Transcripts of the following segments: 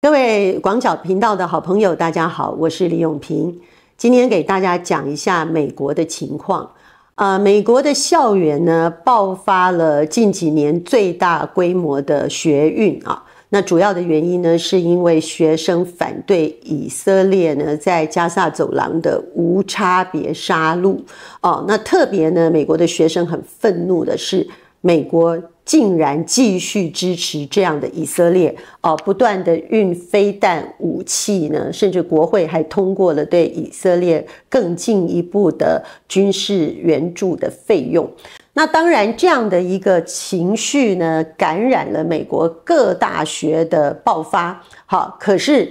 各位广角频道的好朋友，大家好，我是李永平。今天给大家讲一下美国的情况。呃，美国的校园呢爆发了近几年最大规模的学运啊。那主要的原因呢，是因为学生反对以色列呢在加萨走廊的无差别杀戮。哦，那特别呢，美国的学生很愤怒的是美国。竟然继续支持这样的以色列啊！不断的运飞弹武器呢，甚至国会还通过了对以色列更进一步的军事援助的费用。那当然，这样的一个情绪呢，感染了美国各大学的爆发。好，可是。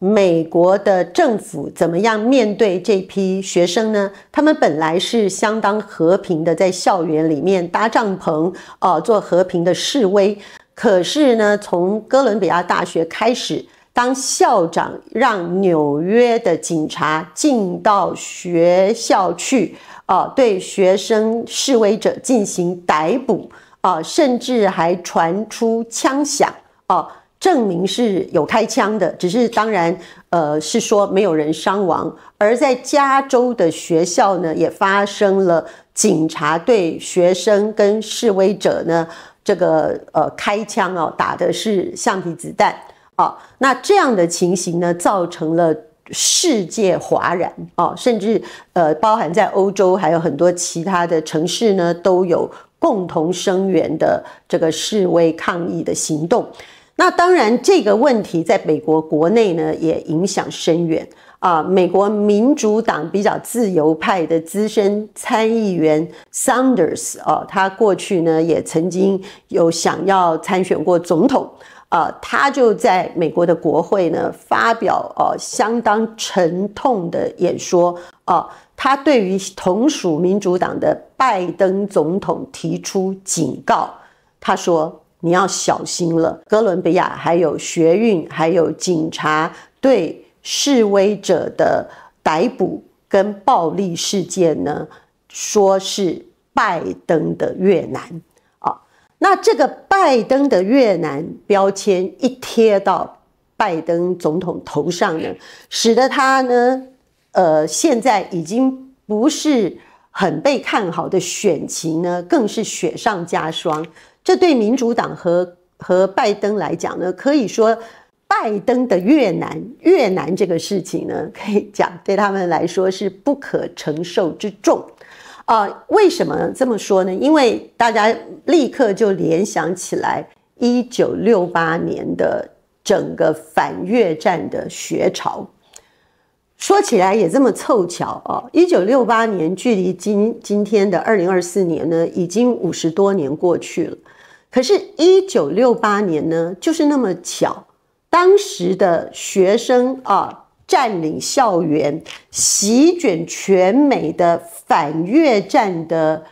美国的政府怎么样面对这批学生呢？他们本来是相当和平的，在校园里面搭帐篷，哦，做和平的示威。可是呢，从哥伦比亚大学开始，当校长让纽约的警察进到学校去，呃，对学生示威者进行逮捕，啊，甚至还传出枪响，呃。证明是有开枪的，只是当然，呃，是说没有人伤亡。而在加州的学校呢，也发生了警察对学生跟示威者呢，这个呃开枪哦，打的是橡皮子弹哦，那这样的情形呢，造成了世界哗然哦，甚至呃，包含在欧洲还有很多其他的城市呢，都有共同声援的这个示威抗议的行动。那当然，这个问题在美国国内呢也影响深远啊。美国民主党比较自由派的资深参议员 Sanders 啊，他过去呢也曾经有想要参选过总统啊，他就在美国的国会呢发表呃相当沉痛的演说啊，他对于同属民主党的拜登总统提出警告，他说。你要小心了，哥伦比亚还有学运，还有警察对示威者的逮捕跟暴力事件呢，说是拜登的越南啊。那这个拜登的越南标签一贴到拜登总统头上呢，使得他呢，呃，现在已经不是很被看好的选情呢，更是雪上加霜。这对民主党和和拜登来讲呢，可以说拜登的越南越南这个事情呢，可以讲对他们来说是不可承受之重，啊，为什么这么说呢？因为大家立刻就联想起来一九六八年的整个反越战的学潮，说起来也这么凑巧啊，一九六八年距离今今天的二零二四年呢，已经五十多年过去了。可是，一九六八年呢，就是那么巧，当时的学生啊占领校园，席卷全美的反越战的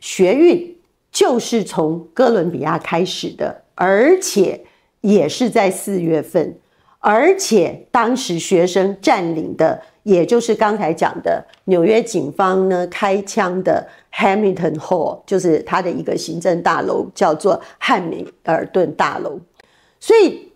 学运，就是从哥伦比亚开始的，而且也是在四月份。而且当时学生占领的，也就是刚才讲的纽约警方呢开枪的 Hamilton Hall，就是他的一个行政大楼，叫做汉密尔顿大楼。所以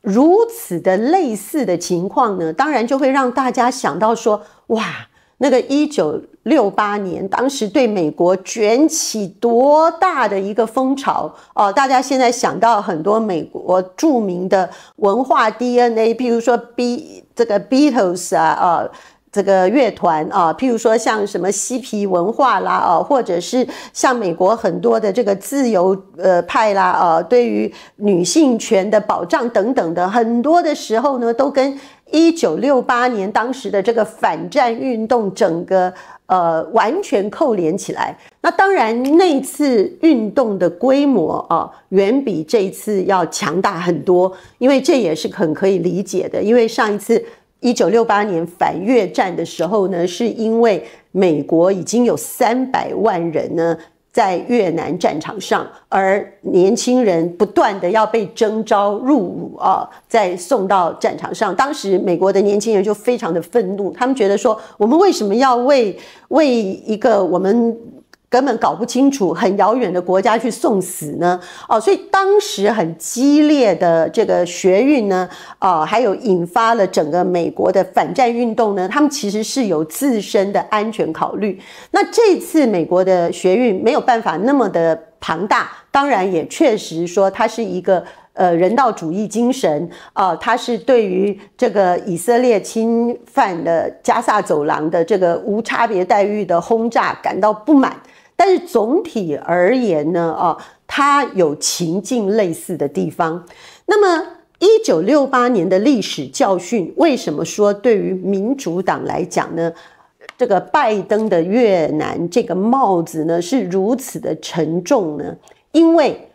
如此的类似的情况呢，当然就会让大家想到说，哇。那个一九六八年，当时对美国卷起多大的一个风潮啊！大家现在想到很多美国著名的文化 DNA，譬如说 B 这个 Beatles 啊啊这个乐团啊，譬如说像什么嬉皮文化啦啊，或者是像美国很多的这个自由呃派啦啊，对于女性权的保障等等的，很多的时候呢，都跟。一九六八年当时的这个反战运动，整个呃完全扣连起来。那当然，那次运动的规模啊，远比这一次要强大很多。因为这也是很可以理解的，因为上一次一九六八年反越战的时候呢，是因为美国已经有三百万人呢。在越南战场上，而年轻人不断的要被征召入伍啊，再送到战场上，当时美国的年轻人就非常的愤怒，他们觉得说，我们为什么要为为一个我们。根本搞不清楚，很遥远的国家去送死呢？哦，所以当时很激烈的这个学运呢，啊，还有引发了整个美国的反战运动呢。他们其实是有自身的安全考虑。那这次美国的学运没有办法那么的庞大，当然也确实说它是一个呃人道主义精神啊，它是对于这个以色列侵犯的加萨走廊的这个无差别待遇的轰炸感到不满。但是总体而言呢，啊，它有情境类似的地方。那么，一九六八年的历史教训，为什么说对于民主党来讲呢？这个拜登的越南这个帽子呢，是如此的沉重呢？因为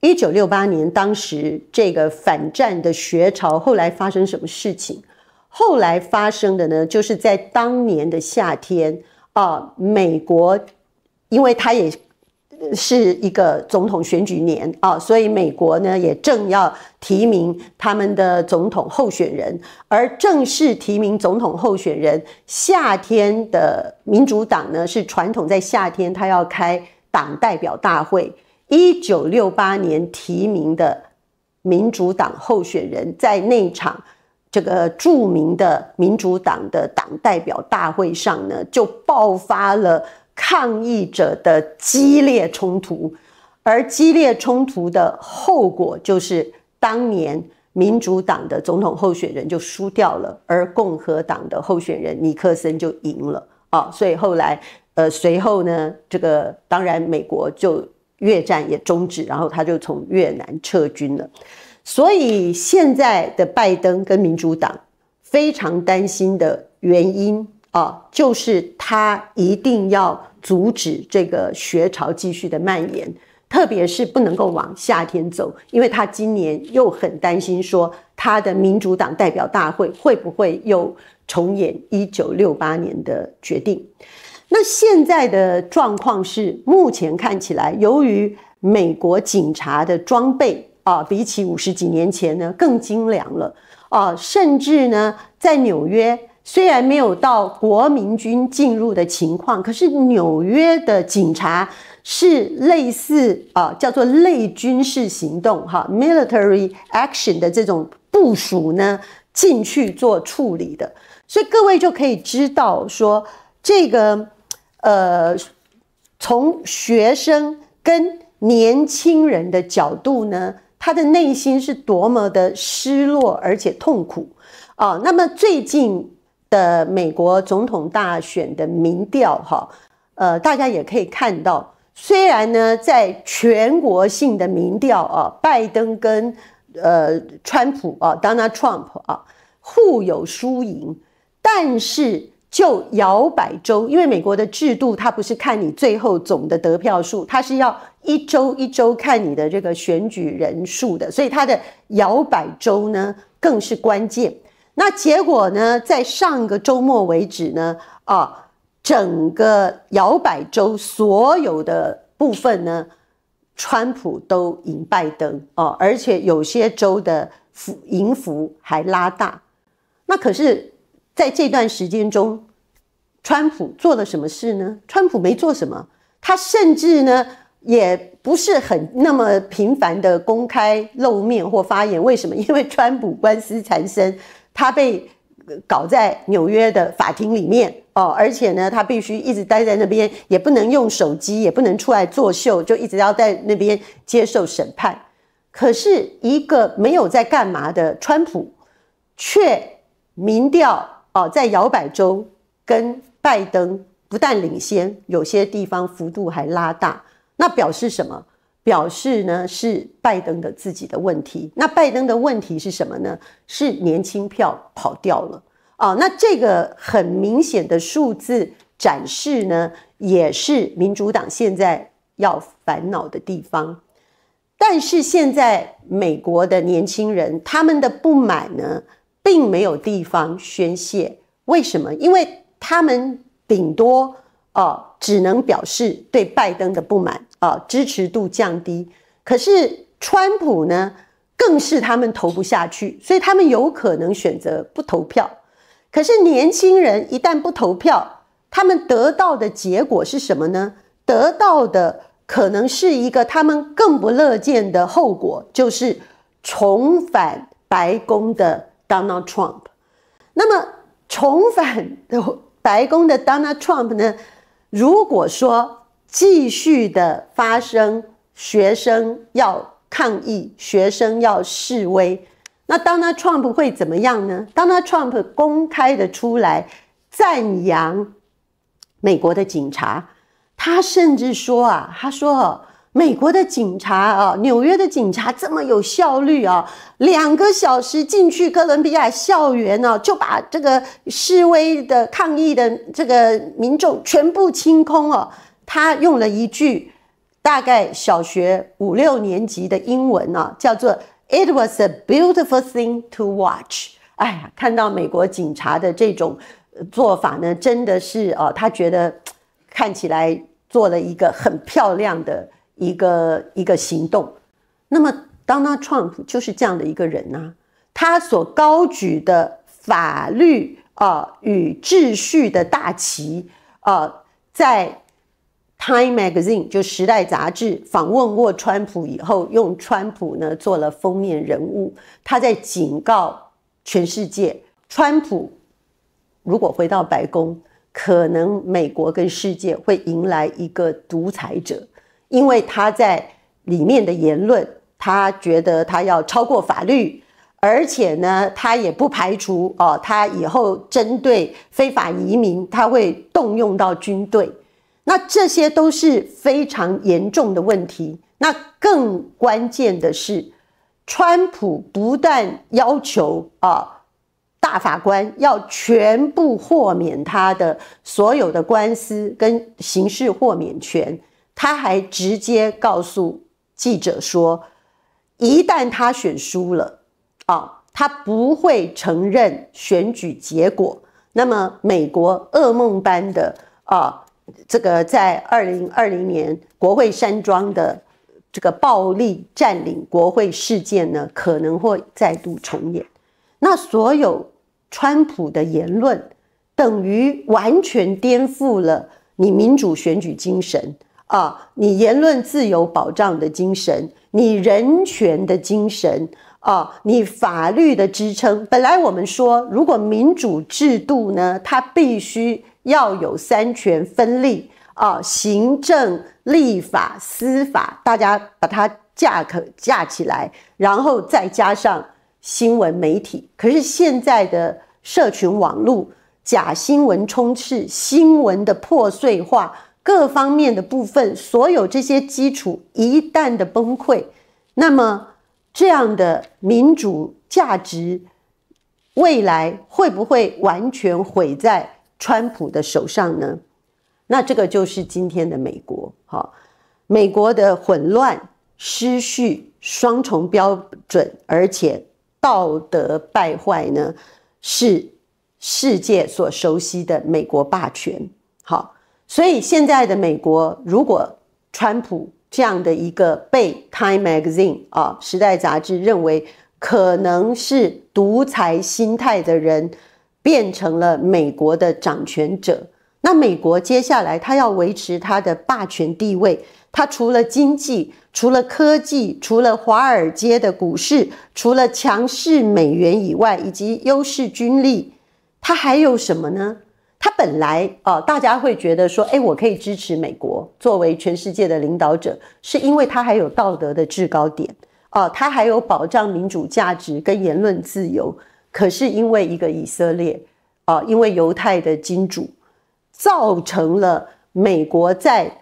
一九六八年当时这个反战的学潮，后来发生什么事情？后来发生的呢，就是在当年的夏天啊，美国。因为他也是一个总统选举年啊，所以美国呢也正要提名他们的总统候选人。而正式提名总统候选人，夏天的民主党呢是传统，在夏天他要开党代表大会。一九六八年提名的民主党候选人在那场这个著名的民主党的党代表大会上呢，就爆发了。抗议者的激烈冲突，而激烈冲突的后果就是当年民主党的总统候选人就输掉了，而共和党的候选人尼克森就赢了啊。所以后来，呃，随后呢，这个当然美国就越战也终止，然后他就从越南撤军了。所以现在的拜登跟民主党非常担心的原因。啊，就是他一定要阻止这个学潮继续的蔓延，特别是不能够往夏天走，因为他今年又很担心说他的民主党代表大会会不会又重演一九六八年的决定。那现在的状况是，目前看起来，由于美国警察的装备啊，比起五十几年前呢更精良了啊，甚至呢在纽约。虽然没有到国民军进入的情况，可是纽约的警察是类似啊，叫做类军事行动哈 （military action） 的这种部署呢，进去做处理的。所以各位就可以知道说，这个呃，从学生跟年轻人的角度呢，他的内心是多么的失落而且痛苦啊。那么最近。的美国总统大选的民调，哈，呃，大家也可以看到，虽然呢，在全国性的民调啊，拜登跟呃川普啊，d o n a l d Trump 啊，互有输赢，但是就摇摆州，因为美国的制度，它不是看你最后总的得票数，它是要一周一周看你的这个选举人数的，所以它的摇摆州呢，更是关键。那结果呢？在上个周末为止呢，啊，整个摇摆州所有的部分呢，川普都赢拜登哦，而且有些州的赢幅还拉大。那可是在这段时间中，川普做了什么事呢？川普没做什么，他甚至呢也不是很那么频繁的公开露面或发言。为什么？因为川普官司缠身。他被搞在纽约的法庭里面哦，而且呢，他必须一直待在那边，也不能用手机，也不能出来作秀，就一直要在那边接受审判。可是，一个没有在干嘛的川普，却民调哦在摇摆州跟拜登不但领先，有些地方幅度还拉大，那表示什么？表示呢是拜登的自己的问题。那拜登的问题是什么呢？是年轻票跑掉了啊。那这个很明显的数字展示呢，也是民主党现在要烦恼的地方。但是现在美国的年轻人他们的不满呢，并没有地方宣泄。为什么？因为他们顶多哦只能表示对拜登的不满。啊，支持度降低，可是川普呢，更是他们投不下去，所以他们有可能选择不投票。可是年轻人一旦不投票，他们得到的结果是什么呢？得到的可能是一个他们更不乐见的后果，就是重返白宫的 Donald Trump。那么重返 白宫的 Donald Trump 呢？如果说，继续的发生，学生要抗议，学生要示威。那当他 Trump 会怎么样呢？当他 Trump 公开的出来赞扬美国的警察，他甚至说啊，他说美国的警察啊，纽约的警察这么有效率啊，两个小时进去哥伦比亚校园呢，就把这个示威的抗议的这个民众全部清空啊。他用了一句大概小学五六年级的英文呢，叫做 "It was a beautiful thing to watch"。哎呀，看到美国警察的这种做法呢，真的是啊，他觉得看起来做了一个很漂亮的一个一个行动。那么 Donald Trump 就是这样的一个人呢，他所高举的法律啊与秩序的大旗啊，在。Time Magazine 就《时代》杂志访问过川普以后，用川普呢做了封面人物。他在警告全世界：川普如果回到白宫，可能美国跟世界会迎来一个独裁者，因为他在里面的言论，他觉得他要超过法律，而且呢，他也不排除哦，他以后针对非法移民，他会动用到军队。那这些都是非常严重的问题。那更关键的是，川普不但要求啊大法官要全部豁免他的所有的官司跟刑事豁免权，他还直接告诉记者说，一旦他选输了啊，他不会承认选举结果。那么，美国噩梦般的啊。这个在二零二零年国会山庄的这个暴力占领国会事件呢，可能会再度重演。那所有川普的言论，等于完全颠覆了你民主选举精神啊，你言论自由保障的精神，你人权的精神啊，你法律的支撑。本来我们说，如果民主制度呢，它必须。要有三权分立啊，行政、立法、司法，大家把它架可架起来，然后再加上新闻媒体。可是现在的社群网络、假新闻充斥、新闻的破碎化，各方面的部分，所有这些基础一旦的崩溃，那么这样的民主价值未来会不会完全毁在？川普的手上呢？那这个就是今天的美国。哈，美国的混乱、失序、双重标准，而且道德败坏呢，是世界所熟悉的美国霸权。好，所以现在的美国，如果川普这样的一个被《Time Magazine》啊《时代》杂志认为可能是独裁心态的人。变成了美国的掌权者。那美国接下来，他要维持他的霸权地位，他除了经济、除了科技、除了华尔街的股市、除了强势美元以外，以及优势军力，他还有什么呢？他本来啊，大家会觉得说，哎，我可以支持美国作为全世界的领导者，是因为他还有道德的制高点啊，他还有保障民主价值跟言论自由。可是因为一个以色列，啊，因为犹太的金主，造成了美国在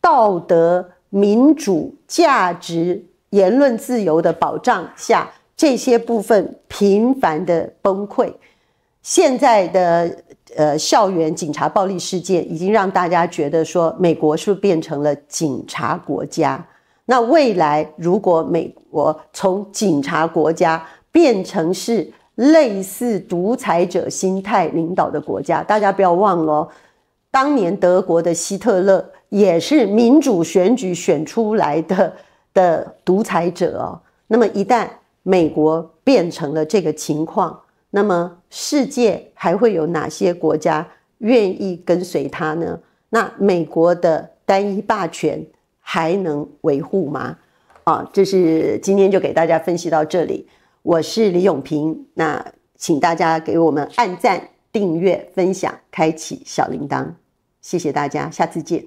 道德、民主、价值、言论自由的保障下，这些部分频繁的崩溃。现在的呃校园警察暴力事件已经让大家觉得说，美国是不是变成了警察国家？那未来如果美国从警察国家变成是？类似独裁者心态领导的国家，大家不要忘了，当年德国的希特勒也是民主选举选出来的的独裁者。哦。那么一旦美国变成了这个情况，那么世界还会有哪些国家愿意跟随他呢？那美国的单一霸权还能维护吗？啊，这是今天就给大家分析到这里。我是李永平，那请大家给我们按赞、订阅、分享、开启小铃铛，谢谢大家，下次见。